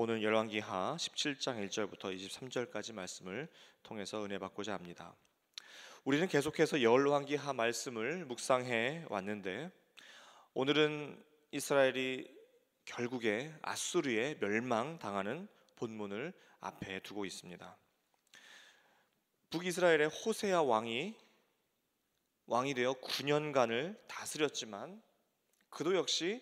오늘 열왕기하 17장 1절부터 23절까지 말씀을 통해서 은혜 받고자 합니다. 우리는 계속해서 열왕기하 말씀을 묵상해 왔는데 오늘은 이스라엘이 결국에 아수르에 멸망당하는 본문을 앞에 두고 있습니다. 북이스라엘의 호세아 왕이 왕이 되어 9년간을 다스렸지만 그도 역시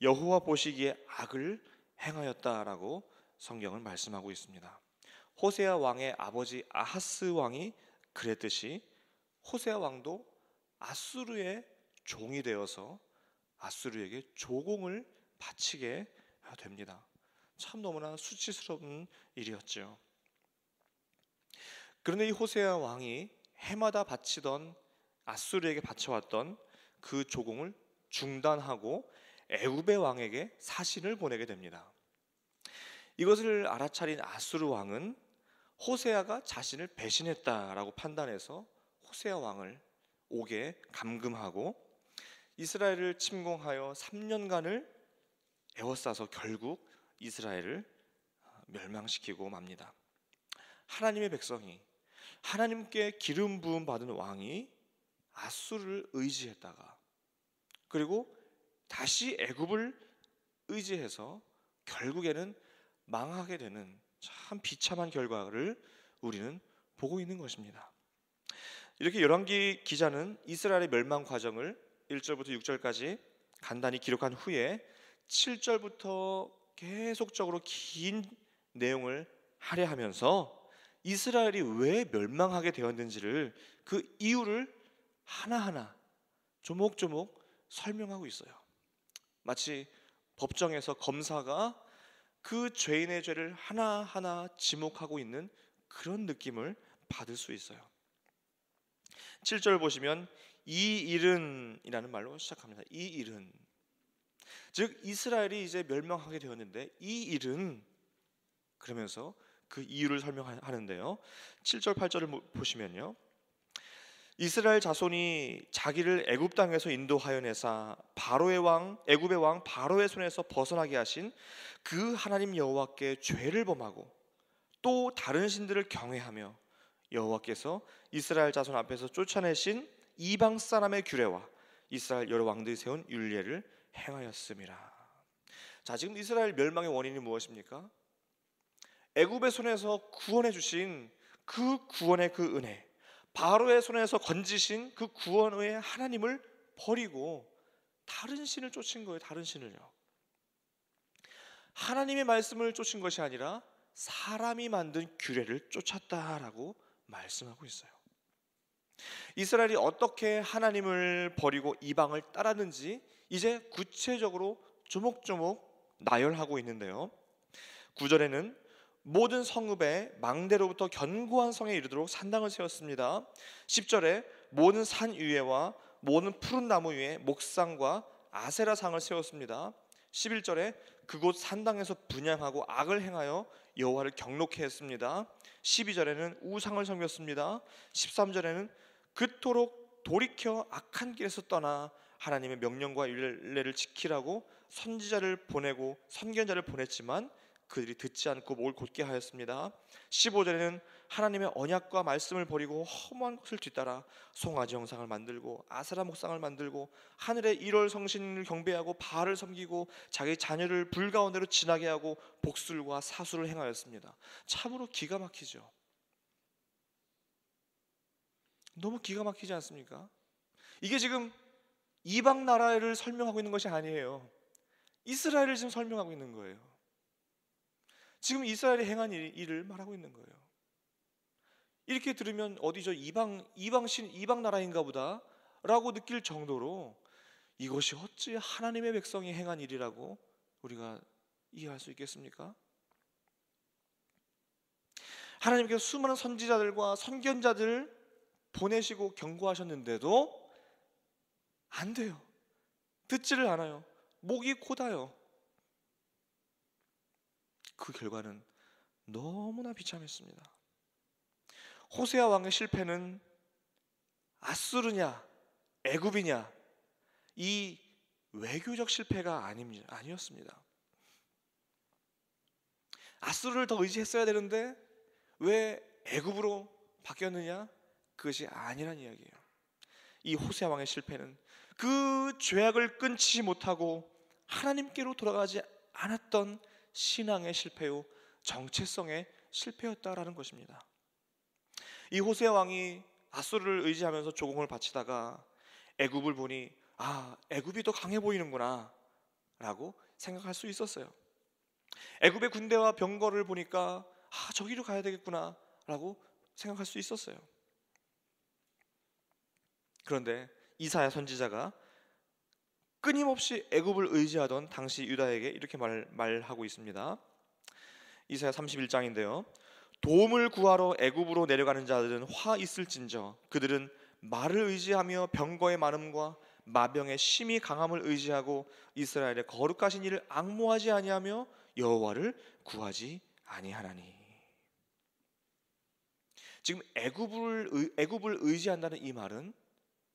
여호와 보시기에 악을 행하였다라고 성경은 말씀하고 있습니다. 호세아 왕의 아버지 아하스 왕이 그랬듯이 호세아 왕도 아수르의 종이 되어서 아수르에게 조공을 바치게 됩니다. 참 너무나 수치스러운 일이었죠. 그런데 이 호세아 왕이 해마다 바치던 아수르에게 바쳐왔던 그 조공을 중단하고 에우베 왕에게 사신을 보내게 됩니다. 이것을 알아차린 아수르 왕은 호세아가 자신을 배신했다라고 판단해서 호세아 왕을 옥에 감금하고 이스라엘을 침공하여 3년간을 애워싸서 결국 이스라엘을 어, 멸망시키고 맙니다. 하나님의 백성이 하나님께 기름 부음 받은 왕이 아수를 르 의지했다가 그리고 다시 애굽을 의지해서 결국에는 망하게 되는 참 비참한 결과를 우리는 보고 있는 것입니다. 이렇게 열왕기 기자는 이스라엘의 멸망 과정을 1절부터 6절까지 간단히 기록한 후에 7절부터 계속적으로 긴 내용을 할애하면서 이스라엘이 왜 멸망하게 되었는지를 그 이유를 하나하나 조목조목 설명하고 있어요. 마치 법정에서 검사가 그 죄인의 죄를 하나하나 지목하고 있는 그런 느낌을 받을 수 있어요. 7절 보시면 이 일은이라는 말로 시작합니다. 이 일은 즉 이스라엘이 이제 멸망하게 되었는데 이 일은 그러면서 그 이유를 설명하는데요. 7절 8절을 보시면요. 이스라엘 자손이 자기를 애굽 땅에서 인도하여 내사 바로의 왕 애굽의 왕 바로의 손에서 벗어나게 하신 그 하나님 여호와께 죄를 범하고 또 다른 신들을 경외하며 여호와께서 이스라엘 자손 앞에서 쫓아내신 이방 사람의 규례와 이스라엘 여러 왕들이 세운 율례를 행하였습니다. 자, 지금 이스라엘 멸망의 원인이 무엇입니까? 애굽의 손에서 구원해 주신 그 구원의 그 은혜. 바로의 손에서 건지신 그 구원의 하나님을 버리고 다른 신을 쫓은 거예요. 다른 신을요. 하나님의 말씀을 쫓은 것이 아니라 사람이 만든 규례를 쫓았다라고 말씀하고 있어요. 이스라엘이 어떻게 하나님을 버리고 이방을 따랐는지 이제 구체적으로 조목조목 나열하고 있는데요. 구절에는 모든 성읍에 망대로부터 견고한 성에 이르도록 산당을 세웠습니다. 10절에 모든 산 위에와 모든 푸른 나무 위에 목상과 아세라 상을 세웠습니다. 11절에 그곳 산당에서 분양하고 악을 행하여 여호와를 경록해 했습니다. 12절에는 우상을 섬겼습니다. 13절에는 그토록 돌이켜 악한 길에서 떠나 하나님의 명령과 율례를 지키라고 선지자를 보내고 선견자를 보냈지만 그들이 듣지 않고 목을 곧게 하였습니다. 15절에는 하나님의 언약과 말씀을 버리고 허무한 것을 뒤따라 송아지 형상을 만들고 아사라 목상을 만들고 하늘의 일월 성신을 경배하고 바알을 섬기고 자기 자녀를 불 가운데로 지나게 하고 복술과 사술을 행하였습니다. 참으로 기가 막히죠. 너무 기가 막히지 않습니까? 이게 지금 이방 나라를 설명하고 있는 것이 아니에요. 이스라엘을 지금 설명하고 있는 거예요. 지금 이스라엘이 행한 일, 을 말하고 있는 거예요. 이렇게 들으면 어디저 이방 이방 신 이방 나라인가 보다라고 느낄 정도로 이것이 어찌 하나님의 백성이 행한 일이라고 우리가 이해할 수 있겠습니까? 하나님께서 수많은 선지자들과 선견자들 보내시고 경고하셨는데도 안 돼요. 듣지를 않아요. 목이 고다요. 그 결과는 너무나 비참했습니다. 호세아 왕의 실패는 아수르냐 애굽이냐 이 외교적 실패가 아닙니다. 아니었습니다. 아수르를 더 의지했어야 되는데 왜 애굽으로 바뀌었느냐? 그것이 아니란 이야기예요. 이 호세 왕의 실패는 그 죄악을 끊지 못하고 하나님께로 돌아가지 않았던 신앙의 실패 요 정체성의 실패였다라는 것입니다. 이 호세 왕이 아수르를 의지하면서 조공을 바치다가 애굽을 보니 아 애굽이 더 강해 보이는구나라고 생각할 수 있었어요. 애굽의 군대와 병거를 보니까 아 저기로 가야 되겠구나라고 생각할 수 있었어요. 그런데 이사야 선지자가 끊임없이 애굽을 의지하던 당시 유다에게 이렇게 말, 말하고 있습니다. 이사야 31장인데요. 도움을 구하러 애굽으로 내려가는 자들은 화 있을진저 그들은 말을 의지하며 병거의 많음과 마병의 심히 강함을 의지하고 이스라엘의 거룩하신 이를 악모하지 아니하며 여호와를 구하지 아니하나니 지금 애굽을 애굽을 의지한다는 이 말은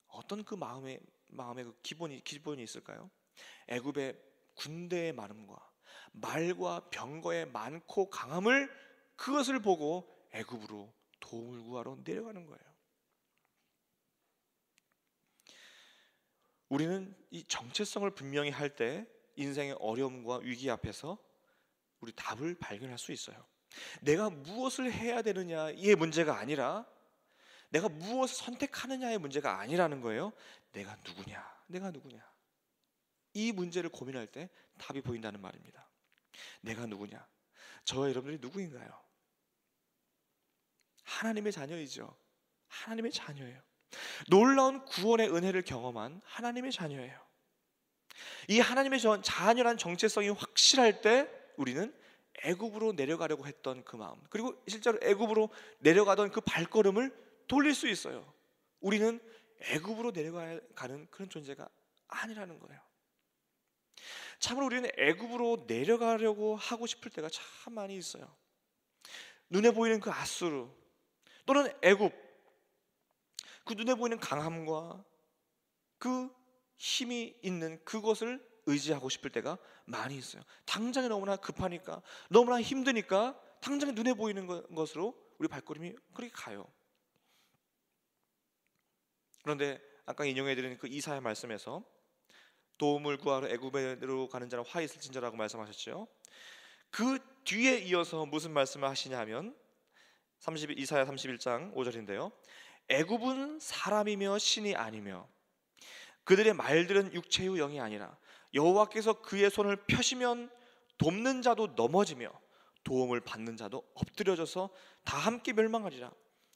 어떤 그 마음의 마음의 그 기본이 기본이 있을까요? 애굽의 군대의 많음과 말과 병거의 많고 강함을 그것을 보고 애굽으로 도움을 구하러 내려가는 거예요. 우리는 이 정체성을 분명히 할 때 인생의 어려움과 위기 앞에서 우리 답을 발견할 수 있어요. 내가 무엇을 해야 되느냐의 문제가 아니라 내가 무엇을 선택하느냐의 문제가 아니라는 거예요. 내가 누구냐? 내가 누구냐? 이 문제를 고민할 때 답이 보인다는 말입니다. 내가 누구냐? 저와 여러분들이 누구인가요? 하나님의 자녀이죠. 하나님의 자녀예요. 놀라운 구원의 은혜를 경험한 하나님의 자녀예요. 이 하나님의 자녀란 정체성이 확실할 때 우리는 애굽으로 내려가려고 했던 그 마음, 그리고 실제로 애굽으로 내려가던 그 발걸음을 돌릴 수 있어요. 우리는 애굽으로 내려가는 그런 존재가 아니라는 거예요. 참으로 우리는 애굽으로 내려가려고 하고 싶을 때가 참 많이 있어요. 눈에 보이는 그 아수르 또는 애굽 그 눈에 보이는 강함과 그 힘이 있는 그것을 의지하고 싶을 때가 많이 있어요. 당장에 너무나 급하니까 너무나 힘드니까 당장에 눈에 보이는 것으로 우리 발걸음이 그렇게 가요. 그런데 아까 인용해드린 그 이사의 말씀에서 도움을 구하러 애굽으로 가는 자는 화 있을 진자라고 말씀하셨죠. 그 뒤에 이어서 무슨 말씀을 하시냐면 30 이사야 31장 5절인데요. 애굽은 사람이며 신이 아니며 그들의 말들은 육체의 영이 아니라 여호와께서 그의 손을 펴시면 돕는 자도 넘어지며 도움을 받는 자도 엎드려져서 다 함께 멸망하리라.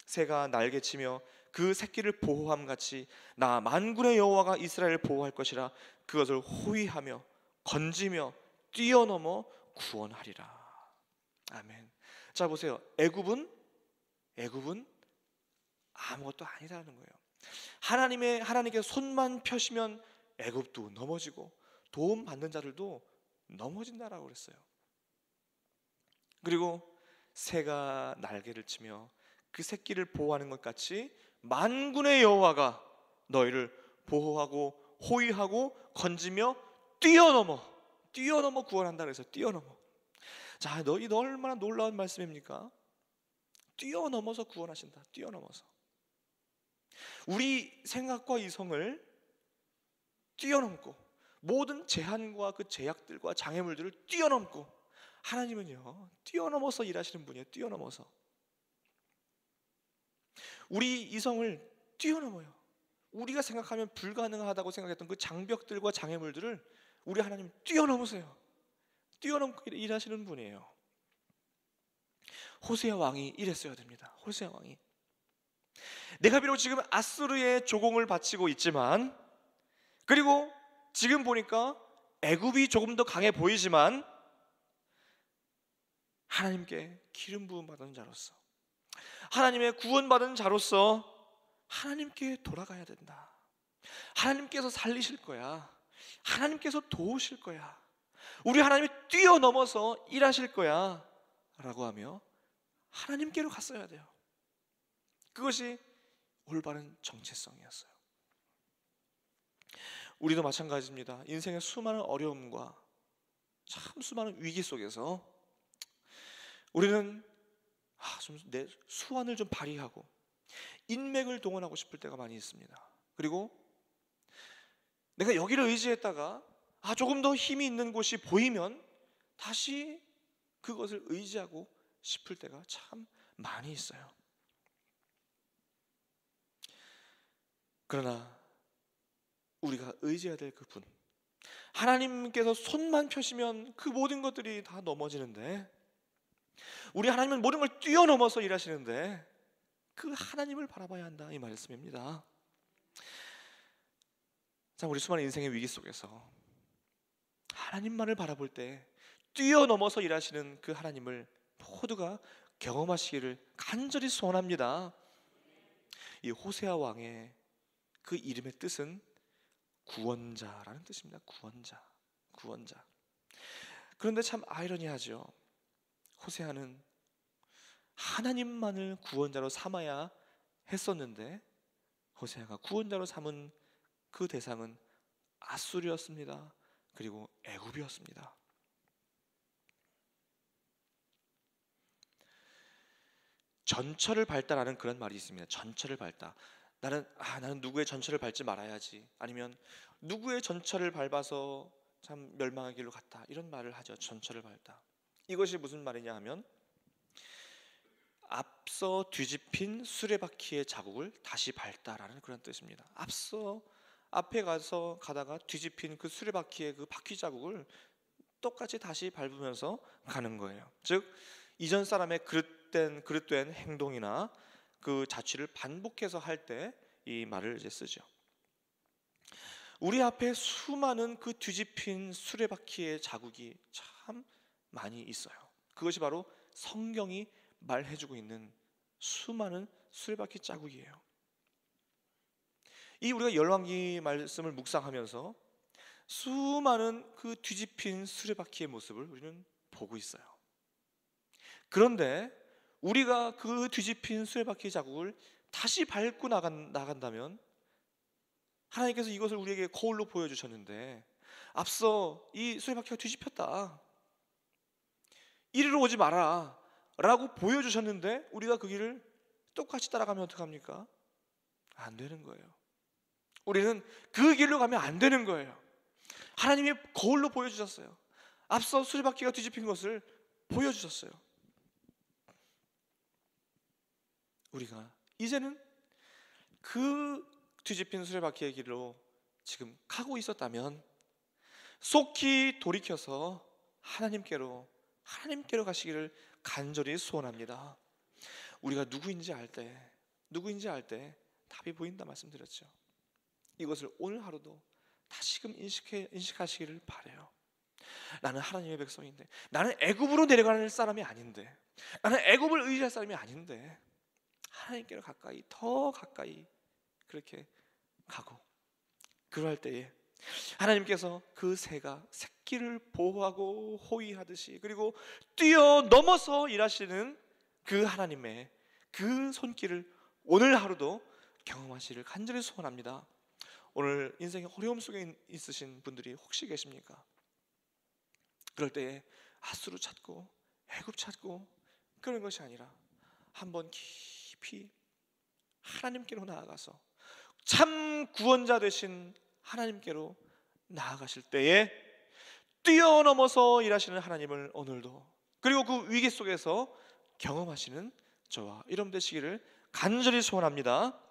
새가 날개치며 그 새끼를 보호함 같이 나 만군의 여호와가 이스라엘을 보호할 것이라 그것을 호위하며 건지며 뛰어넘어 구원하리라. 아멘. 자 보세요. 애굽은 애굽은 아무것도 아니라는 거예요. 하나님의 하나님께 손만 펴시면 애굽도 넘어지고 도움 받는 자들도 넘어진다라고 그랬어요. 그리고 새가 날개를 치며 그 새끼를 보호하는 것 같이 만군의 여호와가 너희를 보호하고 호위하고 건지며 뛰어넘어 뛰어넘어 구원한다 그래서 뛰어넘어 자 너희 너 얼마나 놀라운 말씀입니까? 뛰어넘어서 구원하신다 뛰어넘어서 우리 생각과 이성을 뛰어넘고 모든 제한과 그 제약들과 장애물들을 뛰어넘고 하나님은요 뛰어넘어서 일하시는 분이에요 뛰어넘어서 우리 이성을 뛰어넘어요. 우리가 생각하면 불가능하다고 생각했던 그 장벽들과 장애물들을 우리 하나님 뛰어넘으세요. 뛰어넘고 일하시는 분이에요. 호세아 왕이 이랬어야 됩니다. 호세아 왕이 내가 비록 지금 아수르의 조공을 바치고 있지만 그리고 지금 보니까 애굽이 조금 더 강해 보이지만 하나님께 기름 부음 받은 자로서 하나님의 구원받은 자로서 하나님께 돌아가야 된다. 하나님께서 살리실 거야. 하나님께서 도우실 거야. 우리 하나님이 뛰어넘어서 일하실 거야. 라고 하며 하나님께로 갔어야 돼요. 그것이 올바른 정체성이었어요. 우리도 마찬가지입니다. 인생의 수많은 어려움과 참 수많은 위기 속에서 우리는 아, 좀내 수완을 좀 발휘하고 인맥을 동원하고 싶을 때가 많이 있습니다. 그리고 내가 여기를 의지했다가 아 조금 더 힘이 있는 곳이 보이면 다시 그것을 의지하고 싶을 때가 참 많이 있어요. 그러나 우리가 의지해야 될 그분 하나님께서 손만 펴시면 그 모든 것들이 다 넘어지는데 우리 하나님은 모든 걸 뛰어넘어서 일하시는데 그 하나님을 바라봐야 한다 이 말씀입니다. 자, 우리 수많은 인생의 위기 속에서 하나님만을 바라볼 때 뛰어넘어서 일하시는 그 하나님을 모두가 경험하시기를 간절히 소원합니다. 이 호세아 왕의 그 이름의 뜻은 구원자라는 뜻입니다. 구원자, 구원자. 그런데 참 아이러니하죠. 호세아는 하나님만을 구원자로 삼아야 했었는데 호세아가 구원자로 삼은 그 대상은 아수리였습니다. 그리고 애굽이었습니다. 전철을 밟다라는 그런 말이 있습니다. 전철을 밟다. 나는 아 나는 누구의 전철을 밟지 말아야지. 아니면 누구의 전철을 밟아서 참 멸망의 길로 갔다. 이런 말을 하죠. 전철을 밟다. 이것이 무슨 말이냐 하면 앞서 뒤집힌 수레바퀴의 자국을 다시 밟다라는 그런 뜻입니다. 앞서 앞에 가서 가다가 뒤집힌 그 수레바퀴의 그 바퀴 자국을 똑같이 다시 밟으면서 가는 거예요. 즉 이전 사람의 그릇된 그릇된 행동이나 그 자취를 반복해서 할 때 이 말을 이제 쓰죠. 우리 앞에 수많은 그 뒤집힌 수레바퀴의 자국이 참 많이 있어요. 그것이 바로 성경이 말해주고 있는 수많은 수레바퀴 자국이에요이 우리가 열왕기 말씀을 묵상하면서 수많은 그 뒤집힌 수레바퀴의 모습을 우리는 보고 있어요. 그런데 우리가 그 뒤집힌 수레바퀴 자국을 다시 밟고 나간, 나간다면 하나님께서 이것을 우리에게 거울로 보여주셨는데 앞서 이 수레바퀴가 뒤집혔다. 이리로 오지 마라. 라고 보여주셨는데 우리가 그 길을 똑같이 따라가면 어떡합니까? 안 되는 거예요. 우리는 그 길로 가면 안 되는 거예요. 하나님이 거울로 보여주셨어요. 앞서 수리바퀴가 뒤집힌 것을 보여주셨어요. 우리가 이제는 그 뒤집힌 수레바퀴의 길로 지금 가고 있었다면 속히 돌이켜서 하나님께로 하나님께로 가시기를 간절히 소원합니다. 우리가 누구인지 알 때, 누구인지 알 때 답이 보인다 말씀드렸죠. 이것을 오늘 하루도 다시금 인식해, 인식하시기를 바래요. 나는 하나님의 백성인데, 나는 애굽으로 내려가는 사람이 아닌데, 나는 애굽을 의지할 사람이 아닌데, 하나님께로 가까이 더 가까이 그렇게 가고 그러 때에 하나님께서 그 새가 새끼를 보호하고 호위하듯이 그리고 뛰어넘어서 일하시는 그 하나님의 그 손길을 오늘 하루도 경험하시를 간절히 소원합니다. 오늘 인생의 어려움 속에 있으신 분들이 혹시 계십니까? 그럴 때에 하수를 찾고 애굽 찾고 그런 것이 아니라 한번 깊이 하나님께로 나아가서 참 구원자 되신 하나님께로 나아가실 때에 뛰어넘어서 일하시는 하나님을 오늘도 그리고 그 위기 속에서 경험하시는 저와 이름 되시기를 간절히 소원합니다.